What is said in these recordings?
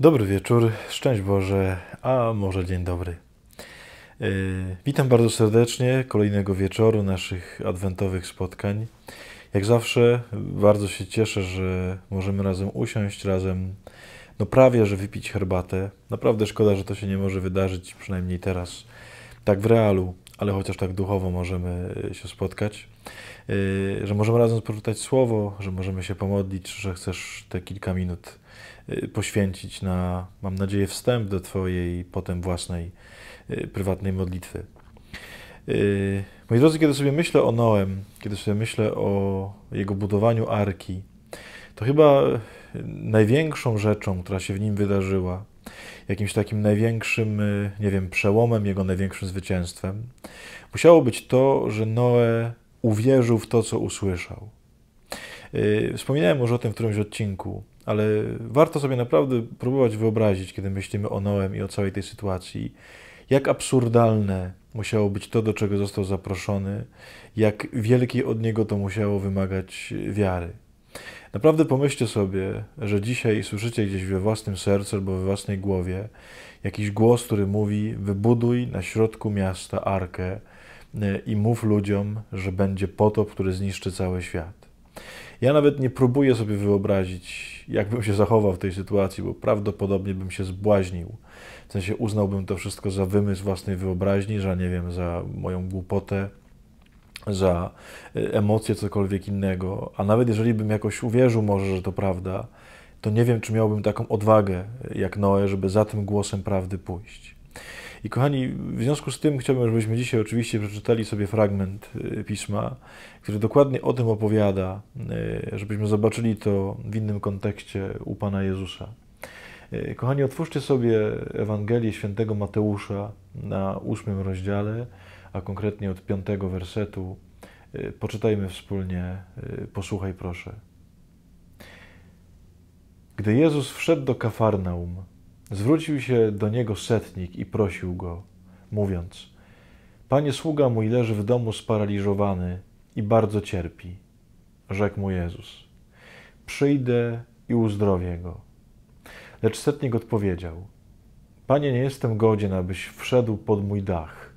Dobry wieczór, szczęść Boże, a może dzień dobry. E, witam bardzo serdecznie kolejnego wieczoru naszych adwentowych spotkań. Jak zawsze bardzo się cieszę, że możemy razem usiąść, razem no prawie, że wypić herbatę. Naprawdę szkoda, że to się nie może wydarzyć, przynajmniej teraz, tak w realu, ale chociaż tak duchowo możemy e, się spotkać. Y, że możemy razem przeczytać słowo, że możemy się pomodlić, że chcesz te kilka minut y, poświęcić na, mam nadzieję, wstęp do Twojej potem własnej y, prywatnej modlitwy. Moi drodzy, kiedy sobie myślę o Noem, kiedy sobie myślę o jego budowaniu arki, to chyba największą rzeczą, która się w nim wydarzyła, jakimś takim największym, nie wiem, przełomem, jego największym zwycięstwem, musiało być to, że Noe uwierzył w to, co usłyszał. Y, wspominałem już o tym w którymś odcinku, ale warto sobie naprawdę próbować wyobrazić, kiedy myślimy o Noem i o całej tej sytuacji, jak absurdalne musiało być to, do czego został zaproszony, jak wielkiej od niego to musiało wymagać wiary. Naprawdę pomyślcie sobie, że dzisiaj słyszycie gdzieś we własnym sercu albo we własnej głowie jakiś głos, który mówi: Wybuduj na środku miasta arkę, E, i mów ludziom, że będzie potop, który zniszczy cały świat. Ja nawet nie próbuję sobie wyobrazić, jakbym się zachował w tej sytuacji, bo prawdopodobnie bym się zbłaźnił. W sensie uznałbym to wszystko za wymysł własnej wyobraźni, za nie wiem, za moją głupotę, za e, emocje, cokolwiek innego. A nawet jeżeli bym jakoś uwierzył może, że to prawda, to nie wiem, czy miałbym taką odwagę e, jak Noe, żeby za tym głosem prawdy pójść. I kochani, w związku z tym chciałbym, żebyśmy dzisiaj oczywiście przeczytali sobie fragment y, pisma, który dokładnie o tym opowiada, y, żebyśmy zobaczyli to w innym kontekście u Pana Jezusa. Y, kochani, otwórzcie sobie Ewangelię świętego Mateusza na ósmym rozdziale, a konkretnie od piątego wersetu. Poczytajmy wspólnie, posłuchaj proszę. Gdy Jezus wszedł do Kafarnaum, Zwrócił się do niego setnik i prosił go, mówiąc: Panie sługa mój leży w domu sparaliżowany i bardzo cierpi. Rzekł mu Jezus: Przyjdę i uzdrowię go. Lecz setnik odpowiedział: Panie, nie jestem godzien, abyś wszedł pod mój dach,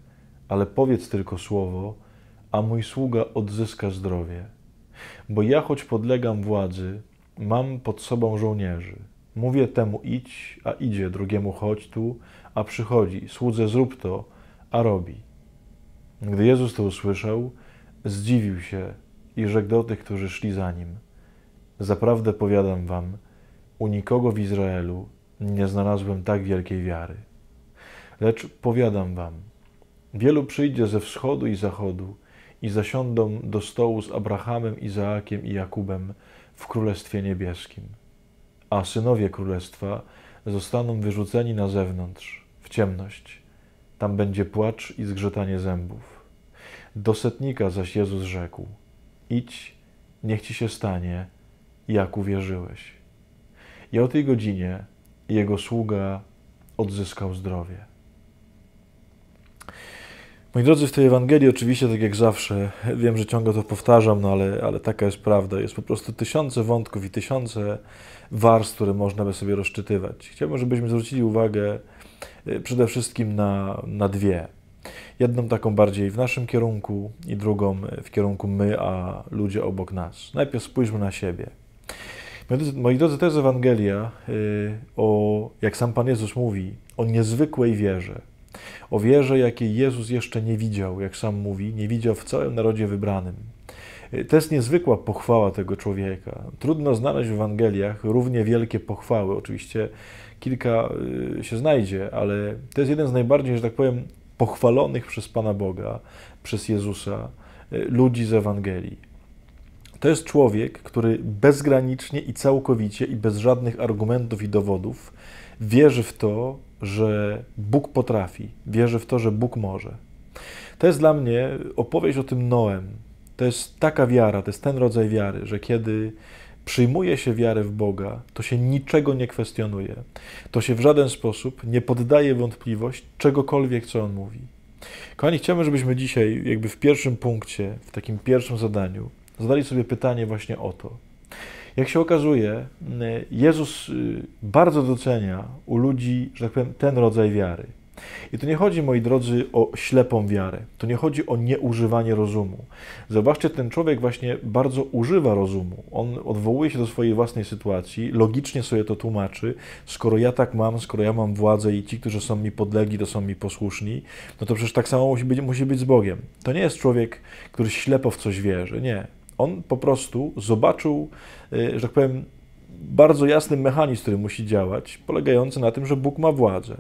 ale powiedz tylko słowo, a mój sługa odzyska zdrowie. Bo ja, choć podlegam władzy, mam pod sobą żołnierzy Mówię temu idź, a idzie, drugiemu chodź tu, a przychodzi, słudze zrób to, a robi. Gdy Jezus to usłyszał, zdziwił się i rzekł do tych, którzy szli za nim: Zaprawdę powiadam wam, u nikogo w Izraelu nie znalazłem tak wielkiej wiary. Lecz powiadam wam, wielu przyjdzie ze wschodu i zachodu i zasiądą do stołu z Abrahamem, Izaakiem i Jakubem w Królestwie Niebieskim a synowie królestwa zostaną wyrzuceni na zewnątrz, w ciemność. Tam będzie płacz i zgrzytanie zębów. Do setnika zaś Jezus rzekł: Idź, niech ci się stanie, jak uwierzyłeś. I o tej godzinie jego sługa odzyskał zdrowie. Moi drodzy, w tej Ewangelii oczywiście, tak jak zawsze, wiem, że ciągle to powtarzam, no ale, ale taka jest prawda. Jest po prostu tysiące wątków i tysiące warstw, które można by sobie rozczytywać. Chciałbym, żebyśmy zwrócili uwagę y, przede wszystkim na, na dwie. Jedną taką bardziej w naszym kierunku i drugą y, w kierunku my, a ludzie obok nas. Najpierw spójrzmy na siebie. Moi drodzy, to jest Ewangelia y, o, jak sam Pan Jezus mówi, o niezwykłej wierze o wierze, jakiej Jezus jeszcze nie widział, jak sam mówi, nie widział w całym narodzie wybranym. E, to jest niezwykła pochwała tego człowieka. Trudno znaleźć w Ewangeliach równie wielkie pochwały. Oczywiście kilka e, się znajdzie, ale to jest jeden z najbardziej, że tak powiem, pochwalonych przez Pana Boga, przez Jezusa e, ludzi z Ewangelii. To jest człowiek, który bezgranicznie i całkowicie i bez żadnych argumentów i dowodów Wierzy w to, że Bóg potrafi, wierzy w to, że Bóg może. To jest dla mnie opowieść o tym Noem. To jest taka wiara, to jest ten rodzaj wiary, że kiedy przyjmuje się wiarę w Boga, to się niczego nie kwestionuje. To się w żaden sposób nie poddaje wątpliwość czegokolwiek, co on mówi. Kochani, chciałbym, żebyśmy dzisiaj, jakby w pierwszym punkcie, w takim pierwszym zadaniu, zadali sobie pytanie właśnie o to. Jak się okazuje, y, Jezus y, bardzo docenia u ludzi, że tak powiem, ten rodzaj wiary. I tu nie chodzi, moi drodzy, o ślepą wiarę. To nie chodzi o nieużywanie rozumu. Zobaczcie, ten człowiek właśnie bardzo używa rozumu. On odwołuje się do swojej własnej sytuacji, logicznie sobie to tłumaczy. Skoro ja tak mam, skoro ja mam władzę i ci, którzy są mi podlegli, to są mi posłuszni, no to przecież tak samo musi być, musi być z Bogiem. To nie jest człowiek, który ślepo w coś wierzy. Nie. On po prostu zobaczył, e, że tak powiem, bardzo jasny mechanizm, który musi działać, polegający na tym, że Bóg ma władzę.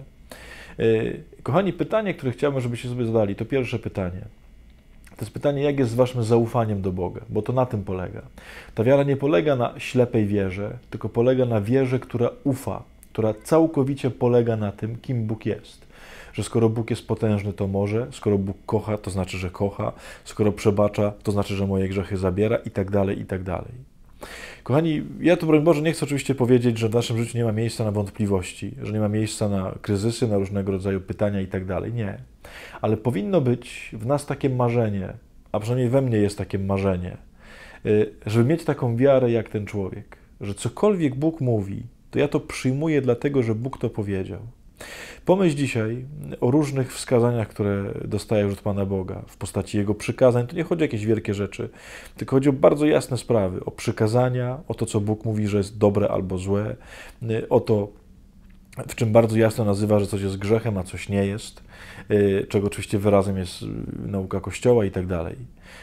E, kochani, pytanie, które chciałbym, żebyście sobie zadali, to pierwsze pytanie. To jest pytanie, jak jest z waszym zaufaniem do Boga, bo to na tym polega. Ta wiara nie polega na ślepej wierze, tylko polega na wierze, która ufa, która całkowicie polega na tym, kim Bóg jest że skoro Bóg jest potężny, to może, skoro Bóg kocha, to znaczy, że kocha, skoro przebacza, to znaczy, że moje grzechy zabiera i tak dalej, i tak dalej. Kochani, ja tu, broń Boże, nie chcę oczywiście powiedzieć, że w naszym życiu nie ma miejsca na wątpliwości, że nie ma miejsca na kryzysy, na różnego rodzaju pytania i tak dalej. Nie. Ale powinno być w nas takie marzenie, a przynajmniej we mnie jest takie marzenie, y, żeby mieć taką wiarę jak ten człowiek, że cokolwiek Bóg mówi, to ja to przyjmuję dlatego, że Bóg to powiedział. Pomyśl dzisiaj o różnych wskazaniach, które dostajesz od Pana Boga w postaci Jego przykazań. To nie chodzi o jakieś wielkie rzeczy, tylko chodzi o bardzo jasne sprawy, o przykazania, o to, co Bóg mówi, że jest dobre albo złe, o to, w czym bardzo jasno nazywa, że coś jest grzechem, a coś nie jest, y, czego oczywiście wyrazem jest y, nauka Kościoła i tak dalej.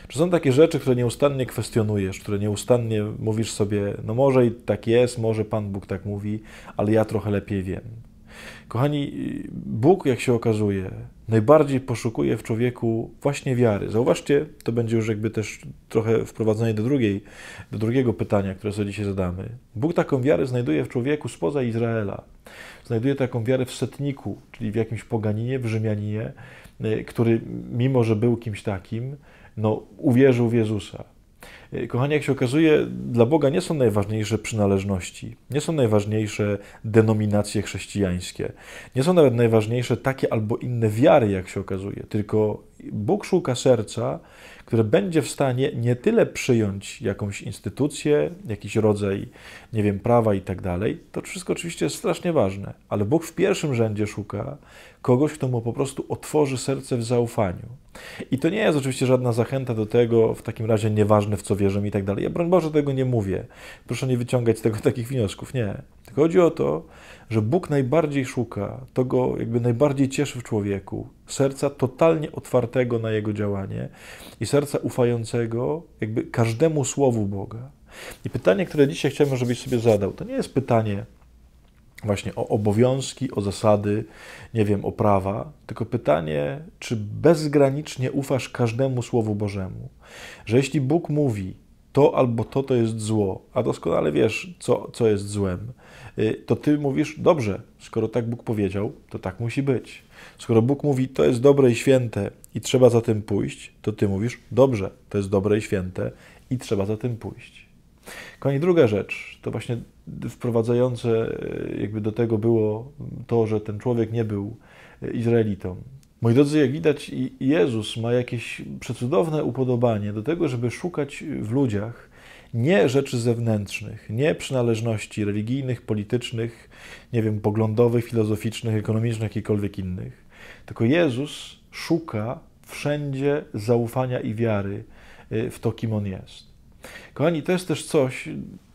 Czy są takie rzeczy, które nieustannie kwestionujesz, które nieustannie mówisz sobie, no może i tak jest, może Pan Bóg tak mówi, ale ja trochę lepiej wiem. Kochani, Bóg, jak się okazuje, najbardziej poszukuje w człowieku właśnie wiary. Zauważcie, to będzie już jakby też trochę wprowadzenie do, drugiej, do drugiego pytania, które sobie dzisiaj zadamy. Bóg taką wiarę znajduje w człowieku spoza Izraela. Znajduje taką wiarę w setniku, czyli w jakimś poganinie, w Rzymianinie, y, który mimo, że był kimś takim, no, uwierzył w Jezusa E, kochani, jak się okazuje, dla Boga nie są najważniejsze przynależności, nie są najważniejsze denominacje chrześcijańskie, nie są nawet najważniejsze takie albo inne wiary, jak się okazuje, tylko Bóg szuka serca, które będzie w stanie nie tyle przyjąć jakąś instytucję, jakiś rodzaj, nie wiem, prawa i tak dalej. To wszystko oczywiście jest strasznie ważne, ale Bóg w pierwszym rzędzie szuka kogoś, kto mu po prostu otworzy serce w zaufaniu. I to nie jest oczywiście żadna zachęta do tego, w takim razie nieważne w co wierzę i tak dalej. Ja broń Boże tego nie mówię. Proszę nie wyciągać z tego takich wniosków. Nie. Tylko chodzi o to, że Bóg najbardziej szuka, to go jakby najbardziej cieszy w człowieku, serca totalnie otwartego na jego działanie i serca ufającego jakby każdemu słowu Boga. I pytanie, które dzisiaj chciałbym, żebyś sobie zadał, to nie jest pytanie, właśnie o obowiązki, o zasady, nie wiem, o prawa, tylko pytanie, czy bezgranicznie ufasz każdemu Słowu Bożemu, że jeśli Bóg mówi, to albo to, to jest zło, a doskonale wiesz, co, co jest złem, y, to ty mówisz, dobrze, skoro tak Bóg powiedział, to tak musi być. Skoro Bóg mówi, to jest dobre i święte i trzeba za tym pójść, to ty mówisz, dobrze, to jest dobre i święte i trzeba za tym pójść. Kochani, druga rzecz, to właśnie wprowadzające e, jakby do tego było to, że ten człowiek nie był e, Izraelitą. Moi drodzy, jak widać, Jezus ma jakieś przecudowne upodobanie do tego, żeby szukać w ludziach nie rzeczy zewnętrznych, nie przynależności religijnych, politycznych, nie wiem, poglądowych, filozoficznych, ekonomicznych, jakichkolwiek innych. Tylko Jezus szuka wszędzie zaufania i wiary e, w to, kim On jest. Kochani, to jest też coś,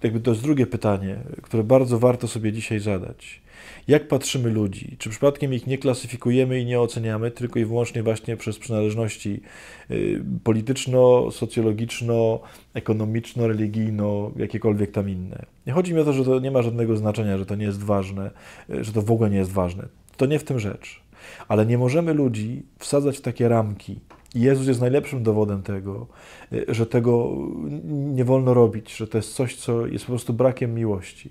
jakby to jest drugie pytanie, które bardzo warto sobie dzisiaj zadać. Jak patrzymy ludzi? Czy przypadkiem ich nie klasyfikujemy i nie oceniamy, tylko i wyłącznie właśnie przez przynależności y, polityczno, socjologiczno, ekonomiczno, religijno, jakiekolwiek tam inne? Nie chodzi mi o to, że to nie ma żadnego znaczenia, że to nie jest ważne, y, że to w ogóle nie jest ważne. To nie w tym rzecz. Ale nie możemy ludzi wsadzać w takie ramki, Jezus jest najlepszym dowodem tego, y, że tego nie wolno robić, że to jest coś, co jest po prostu brakiem miłości.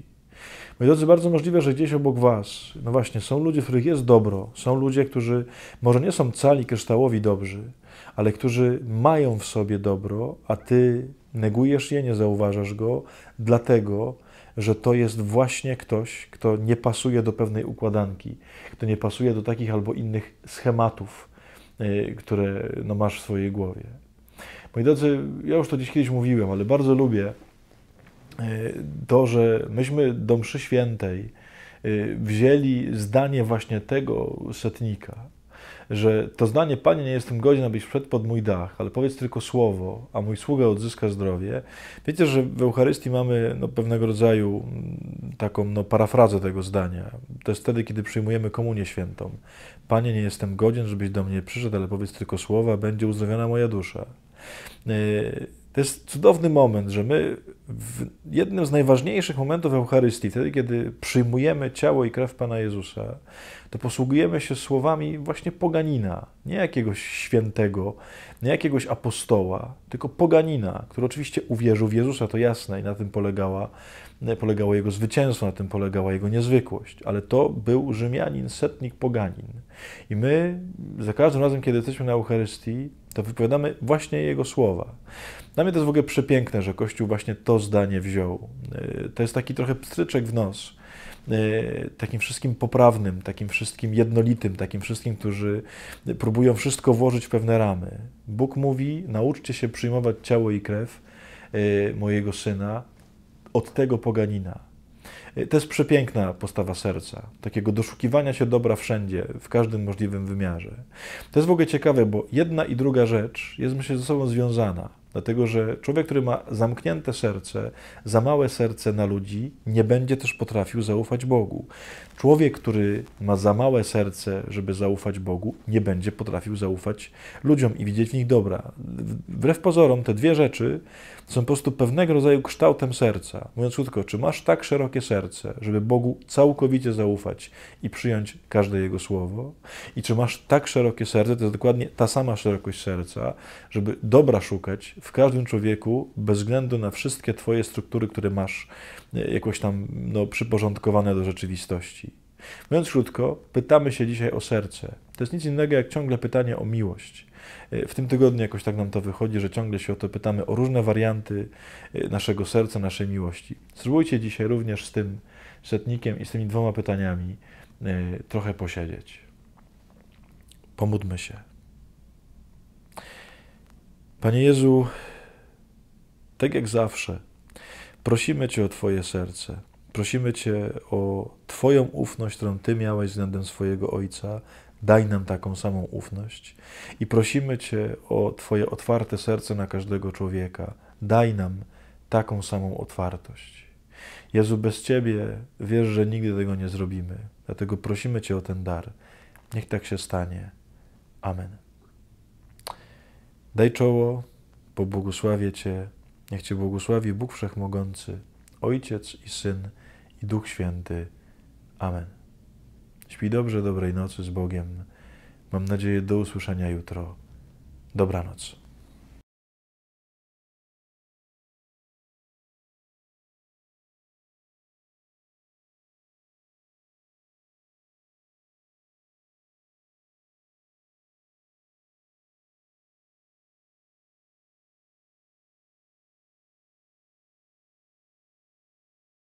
Moi drodzy, bardzo możliwe, że gdzieś obok Was, no właśnie, są ludzie, w których jest dobro, są ludzie, którzy może nie są cali kryształowi dobrzy, ale którzy mają w sobie dobro, a Ty negujesz je, nie zauważasz go, dlatego, że to jest właśnie ktoś, kto nie pasuje do pewnej układanki, kto nie pasuje do takich albo innych schematów, Y, które no, masz w swojej głowie. Moi drodzy, ja już to dziś kiedyś mówiłem, ale bardzo lubię y, to, że myśmy do mszy świętej y, wzięli zdanie właśnie tego setnika, że to zdanie, Panie, nie jestem godzien, abyś wszedł pod mój dach, ale powiedz tylko słowo, a mój sługa odzyska zdrowie. Wiecie, że w Eucharystii mamy no, pewnego rodzaju mm, taką no, parafrazę tego zdania. To jest wtedy, kiedy przyjmujemy komunię świętą. Panie, nie jestem godzien, żebyś do mnie przyszedł, ale powiedz tylko słowa, będzie uzdrowiona moja dusza. Yy, to jest cudowny moment, że my w jednym z najważniejszych momentów Eucharystii, wtedy kiedy przyjmujemy ciało i krew Pana Jezusa, to posługujemy się słowami właśnie poganina, nie jakiegoś świętego, nie jakiegoś apostoła, tylko poganina, który oczywiście uwierzył w Jezusa, to jasne i na tym polegała, polegało jego zwycięstwo, na tym polegała jego niezwykłość, ale to był Rzymianin, setnik poganin. I my za każdym razem, kiedy jesteśmy na Eucharystii, to wypowiadamy właśnie jego słowa. Dla mnie to jest w ogóle przepiękne, że Kościół właśnie to zdanie wziął. Y, to jest taki trochę pstryczek w nos. Y, takim wszystkim poprawnym, takim wszystkim jednolitym, takim wszystkim, którzy próbują wszystko włożyć w pewne ramy. Bóg mówi: nauczcie się przyjmować ciało i krew y, mojego syna od tego poganina. Y, to jest przepiękna postawa serca, takiego doszukiwania się dobra wszędzie, w każdym możliwym wymiarze. To jest w ogóle ciekawe, bo jedna i druga rzecz jest myślę ze sobą związana. Dlatego, że człowiek, który ma zamknięte serce, za małe serce na ludzi, nie będzie też potrafił zaufać Bogu. Człowiek, który ma za małe serce, żeby zaufać Bogu, nie będzie potrafił zaufać ludziom i widzieć w nich dobra. Wbrew pozorom, te dwie rzeczy są po prostu pewnego rodzaju kształtem serca. Mówiąc krótko, czy masz tak szerokie serce, żeby Bogu całkowicie zaufać i przyjąć każde Jego słowo? I czy masz tak szerokie serce, to jest dokładnie ta sama szerokość serca, żeby dobra szukać w każdym człowieku bez względu na wszystkie Twoje struktury, które masz e, jakoś tam no, przyporządkowane do rzeczywistości? Mówiąc krótko, pytamy się dzisiaj o serce. To jest nic innego jak ciągle pytanie o miłość. E, w tym tygodniu jakoś tak nam to wychodzi, że ciągle się o to pytamy, o różne warianty e, naszego serca, naszej miłości. Spróbujcie dzisiaj również z tym setnikiem i z tymi dwoma pytaniami e, trochę posiedzieć. Pomódmy się. Panie Jezu, tak jak zawsze, prosimy Cię o Twoje serce. Prosimy Cię o Twoją ufność, którą Ty miałeś względem swojego Ojca Daj nam taką samą ufność i prosimy Cię o Twoje otwarte serce na każdego człowieka. Daj nam taką samą otwartość. Jezu, bez Ciebie wiesz, że nigdy tego nie zrobimy. Dlatego prosimy Cię o ten dar. Niech tak się stanie. Amen. Daj czoło, pobłogosławię Cię. Niech Cię błogosławi Bóg Wszechmogący, Ojciec i Syn i Duch Święty. Amen. Śpi dobrze, dobrej nocy z Bogiem. Mam nadzieję do usłyszenia jutro. Dobranoc.